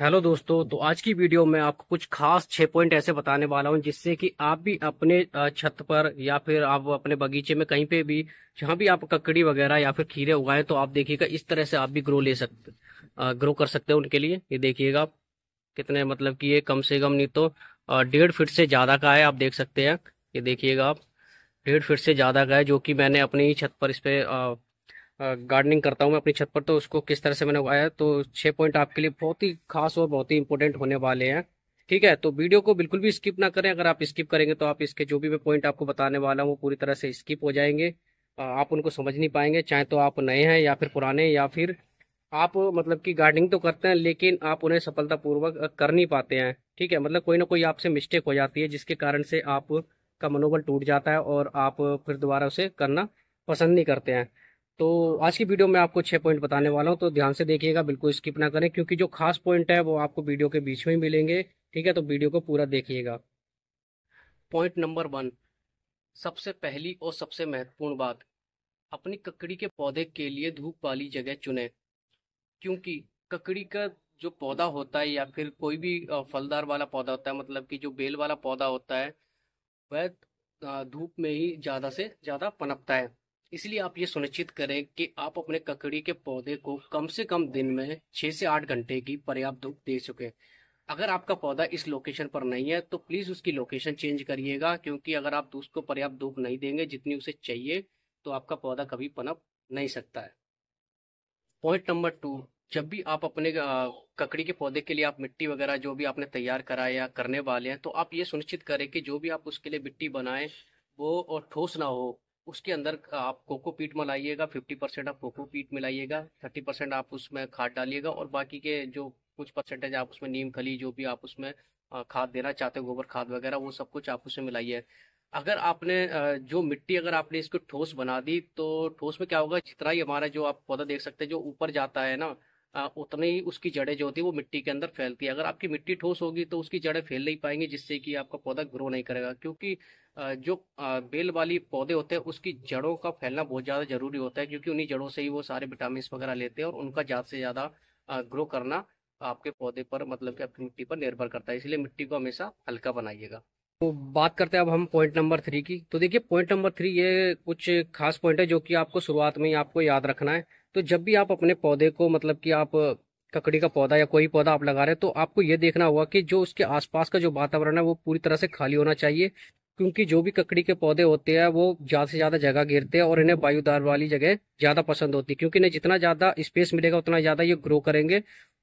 hello दोस्तों तो आज की वीडियो में आपको कुछ खास छः पॉइंट ऐसे बताने वाला हूं जिससे कि आप भी अपने छत पर या फिर आप अपने बगीचे में कहीं पे भी जहां भी आप ककड़ी वगैरह या फिर खीरे उगाएं तो आप देखिएगा इस तरह से आप भी ग्रो ले सकते ग्रो कर सकते हैं उनके लिए ये देखिएगा आप कितने मतलब कि ये कम से कम नहीं तो डेढ़ फिट से ज़्यादा का है आप देख सकते हैं ये देखिएगा आप डेढ़ फिट से ज़्यादा का है जो कि मैंने अपनी छत पर इस पर गार्डनिंग करता हूँ मैं अपनी छत पर तो उसको किस तरह से मैंने उगाया तो छः पॉइंट आपके लिए बहुत ही खास और बहुत ही इंपॉर्टेंट होने वाले हैं ठीक है तो वीडियो को बिल्कुल भी स्किप ना करें अगर आप स्किप करेंगे तो आप इसके जो भी मैं पॉइंट आपको बताने वाला हूँ वो पूरी तरह से स्किप हो जाएंगे आप उनको समझ नहीं पाएंगे चाहे तो आप नए हैं या फिर पुराने या फिर आप मतलब कि गार्डनिंग तो करते हैं लेकिन आप उन्हें सफलतापूर्वक कर नहीं पाते हैं ठीक है मतलब कोई ना कोई आपसे मिस्टेक हो जाती है जिसके कारण से आप का मनोबल टूट जाता है और आप फिर दोबारा उसे करना पसंद नहीं करते हैं तो आज की वीडियो में आपको छह पॉइंट बताने वाला हूँ तो ध्यान से देखिएगा बिल्कुल स्किप ना करें क्योंकि जो खास पॉइंट है वो आपको वीडियो के बीच में ही मिलेंगे ठीक है तो वीडियो को पूरा देखिएगा पॉइंट नंबर वन सबसे पहली और सबसे महत्वपूर्ण बात अपनी ककड़ी के पौधे के लिए धूप वाली जगह चुने क्योंकि ककड़ी का जो पौधा होता है या फिर कोई भी फलदार वाला पौधा होता है मतलब कि जो बेल वाला पौधा होता है वह धूप में ही ज़्यादा से ज़्यादा पनपता है इसलिए आप ये सुनिश्चित करें कि आप अपने ककड़ी के पौधे को कम से कम दिन में छह से आठ घंटे की पर्याप्त धूप दे चुके अगर आपका पौधा इस लोकेशन पर नहीं है तो प्लीज उसकी लोकेशन चेंज करिएगा क्योंकि अगर आप उसको पर्याप्त धूप नहीं देंगे जितनी उसे चाहिए तो आपका पौधा कभी पनप नहीं सकता है पॉइंट नंबर टू जब भी आप अपने ककड़ी के पौधे के लिए आप मिट्टी वगैरह जो भी आपने तैयार कराए या करने वाले हैं तो आप ये सुनिश्चित करें कि जो भी आप उसके लिए मिट्टी बनाए वो और ठोस ना हो उसके अंदर आप कोको पीट मिलाइएगा फिफ्टी परसेंट आप कोको पीट मिलाइएगा थर्टी परसेंट आप उसमें खाद डालिएगा और बाकी के जो कुछ परसेंटेज आप उसमें नीम खली जो भी आप उसमें खाद देना चाहते हो गोबर खाद वगैरह वो सब कुछ आप उसमें मिलाइए अगर आपने जो मिट्टी अगर आपने इसको ठोस बना दी तो ठोस में क्या होगा जितना ही हमारा जो आप पौधा देख सकते हैं जो ऊपर जाता है ना उतनी उसकी जड़ें जो होती है वो मिट्टी के अंदर फैलती है अगर आपकी मिट्टी ठोस होगी तो उसकी जड़ें फैल नहीं पाएंगी जिससे कि आपका पौधा ग्रो नहीं करेगा क्योंकि जो बेल वाली पौधे होते हैं उसकी जड़ों का फैलना बहुत ज़्यादा जरूरी होता है क्योंकि उन्हीं जड़ों से ही वो सारे विटामिन वगैरह लेते हैं और उनका ज़्यादा से ज़्यादा ग्रो करना आपके पौधे पर मतलब कि आपकी मिट्टी पर निर्भर करता है इसलिए मिट्टी को हमेशा हल्का बनाइएगा तो बात करते हैं अब हम पॉइंट नंबर थ्री की तो देखिए पॉइंट नंबर थ्री ये कुछ खास पॉइंट है जो कि आपको शुरुआत में ही आपको याद रखना है तो जब भी आप अपने पौधे को मतलब कि आप ककड़ी का पौधा या कोई पौधा आप लगा रहे हैं तो आपको ये देखना होगा कि जो उसके आसपास का जो वातावरण है वो पूरी तरह से खाली होना चाहिए क्योंकि जो भी ककड़ी के पौधे होते हैं वो ज़्यादा से ज़्यादा जगह घेरते हैं और इन्हें वायुदार वाली जगह ज़्यादा पसंद होती है क्योंकि इन्हें जितना ज़्यादा स्पेस मिलेगा उतना ज़्यादा ये ग्रो करेंगे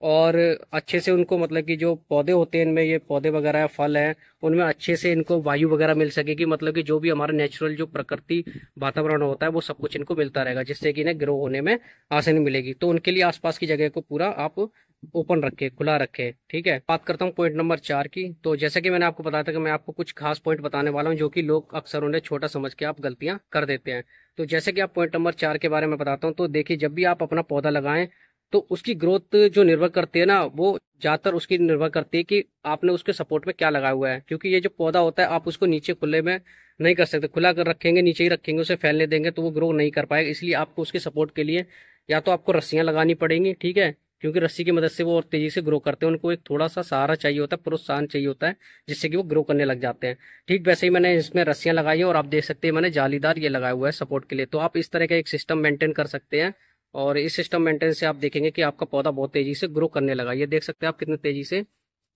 और अच्छे से उनको मतलब कि जो पौधे होते हैं इनमें ये पौधे वगैरह फल हैं उनमें अच्छे से इनको वायु वगैरह मिल सकेगी मतलब कि जो भी हमारा नेचुरल जो प्रकृति वातावरण होता है वो सब कुछ इनको मिलता रहेगा जिससे कि इन्हें ग्रो होने में आसानी मिलेगी तो उनके लिए आसपास की जगह को पूरा आप ओपन रखे खुला रखे ठीक है बात करता हूँ पॉइंट नंबर चार की तो जैसे कि मैंने आपको बताया था कि मैं आपको कुछ खास पॉइंट बताने वाला हूँ जो कि लोग अक्सर उन्हें छोटा समझ के आप गलतियां कर देते हैं तो जैसे कि आप पॉइंट नंबर चार के बारे में बताता हूँ तो देखिए जब भी आप अपना पौधा लगाएं तो उसकी ग्रोथ जो निर्भर करती है ना वो ज़्यादातर उसकी निर्भर करती है कि आपने उसके सपोर्ट में क्या लगाया हुआ है क्योंकि ये जो पौधा होता है आप उसको नीचे खुले में नहीं कर सकते खुला कर रखेंगे नीचे ही रखेंगे उसे फैलने देंगे तो वो ग्रो नहीं कर पाएगा इसलिए आपको उसके सपोर्ट के लिए या तो आपको रस्सियां लगानी पड़ेंगी ठीक है क्योंकि रस्सी की मदद से वो और तेजी से ग्रो करते हैं उनको एक थोड़ा सा सहारा चाहिए होता है प्रोत्साहन चाहिए होता है जिससे कि वो ग्रो करने लग जाते हैं ठीक वैसे ही मैंने इसमें रस्सियां लगाई हैं और आप देख सकते हैं मैंने जालीदार ये लगाया हुआ है सपोर्ट के लिए तो आप इस तरह का एक सिस्टम मेंटेन कर सकते हैं और इस सिस्टम मेंटेनेंस से आप देखेंगे कि आपका पौधा बहुत तेज़ी से ग्रो करने लगा ये देख सकते हैं आप कितने तेज़ी से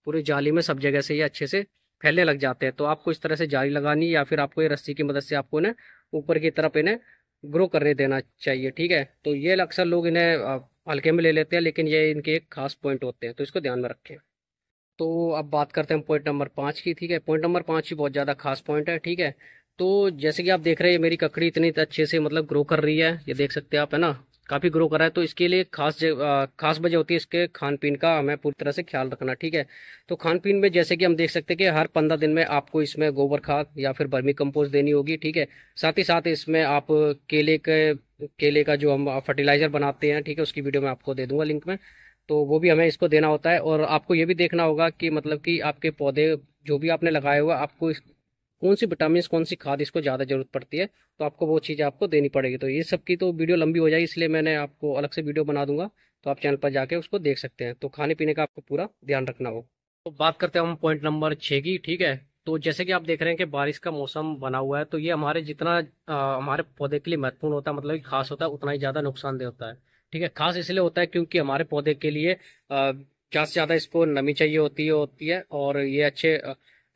पूरी जाली में सब जगह से ये अच्छे से फैलने लग जाते हैं तो आपको इस तरह से जाली लगानी या फिर आपको ये रस्सी की मदद से आपको इन्हें ऊपर की तरफ इन्हें ग्रो करने देना चाहिए ठीक है तो ये अक्सर लोग इन्हें हल्के में ले लेते हैं लेकिन ये इनके एक खास पॉइंट होते हैं तो इसको ध्यान में रखें तो अब बात करते हैं पॉइंट नंबर पाँच की ठीक है पॉइंट नंबर पाँच ही बहुत ज़्यादा खास पॉइंट है ठीक है तो जैसे कि आप देख रहे हैं मेरी ककड़ी इतनी अच्छे से मतलब ग्रो कर रही है ये देख सकते हैं आप है ना काफ़ी ग्रो कर रहा है तो इसके लिए खास खास वजह होती है इसके खान पीन का हमें पूरी तरह से ख्याल रखना ठीक है तो खान पीन में जैसे कि हम देख सकते हैं कि हर पंद्रह दिन में आपको इसमें गोबर खाद या फिर बर्मी कंपोज देनी होगी ठीक है साथ ही साथ इसमें आप केले के केले का जो हम फर्टिलाइजर बनाते हैं ठीक है उसकी वीडियो मैं आपको दे दूंगा लिंक में तो वो भी हमें इसको देना होता है और आपको ये भी देखना होगा कि मतलब कि आपके पौधे जो भी आपने लगाए हुआ आपको कौन सी विटामिन कौन सी खाद इसको ज़्यादा ज़रूरत पड़ती है तो आपको वो चीज़ आपको देनी पड़ेगी तो ये सब की तो वीडियो लंबी हो जाएगी इसलिए मैंने आपको अलग से वीडियो बना दूंगा तो आप चैनल पर जाके उसको देख सकते हैं तो खाने पीने का आपको पूरा ध्यान रखना हो तो बात करते हैं हम पॉइंट नंबर छः की ठीक है तो जैसे कि आप देख रहे हैं कि बारिश का मौसम बना हुआ है तो ये हमारे जितना आ, हमारे पौधे के लिए महत्वपूर्ण होता है मतलब कि खास होता है उतना ही ज़्यादा नुकसानदेह होता है ठीक है खास इसलिए होता है क्योंकि हमारे पौधे के लिए ज़्यादा से ज़्यादा इसको नमी चाहिए होती होती है और ये अच्छे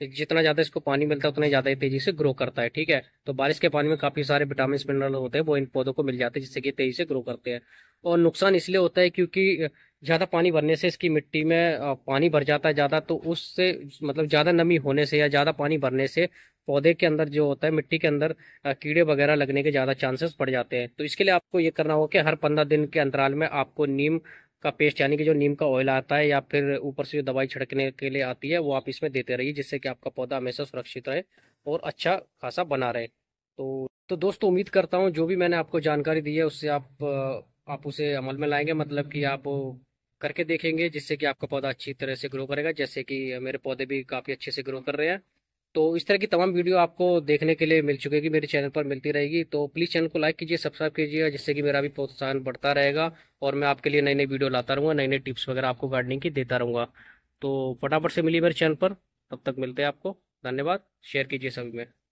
जितना ज़्यादा इसको पानी मिलता है उतना ज़्यादा ही तेज़ी से ग्रो करता है ठीक है तो बारिश के पानी में काफ़ी सारे विटामिन मिनरल होते हैं वो इन पौधों को मिल जाते हैं जिससे कि तेज़ी से ग्रो करते हैं और नुकसान इसलिए होता है क्योंकि ज़्यादा पानी भरने से इसकी मिट्टी में पानी भर जाता है ज़्यादा तो उससे मतलब ज़्यादा नमी होने से या ज़्यादा पानी भरने से पौधे के अंदर जो होता है मिट्टी के अंदर कीड़े वगैरह लगने के ज़्यादा चांसेस पड़ जाते हैं तो इसके लिए आपको ये करना होगा कि हर पंद्रह दिन के अंतराल में आपको नीम का पेस्ट यानी कि जो नीम का ऑयल आता है या फिर ऊपर से जो दवाई छिड़कने के लिए आती है वो आप इसमें देते रहिए जिससे कि आपका पौधा हमेशा सुरक्षित रहे और अच्छा खासा बना रहे तो तो दोस्तों उम्मीद करता हूँ जो भी मैंने आपको जानकारी दी है उससे आप आप उसे अमल में लाएंगे मतलब कि आप करके देखेंगे जिससे कि आपका पौधा अच्छी तरह से ग्रो करेगा जैसे कि मेरे पौधे भी काफ़ी अच्छे से ग्रो कर रहे हैं तो इस तरह की तमाम वीडियो आपको देखने के लिए मिल चुकेगी मेरे चैनल पर मिलती रहेगी तो प्लीज़ चैनल को लाइक कीजिए सब्सक्राइब कीजिएगा जिससे कि मेरा भी प्रोत्साहन बढ़ता रहेगा और मैं आपके लिए नई नई वीडियो लाता रहूँगा नई नई टिप्स वगैरह आपको गार्डनिंग की देता रहूँगा तो फटाफट से मिली मेरे चैनल पर तब तक मिलते हैं आपको धन्यवाद शेयर कीजिए सभी में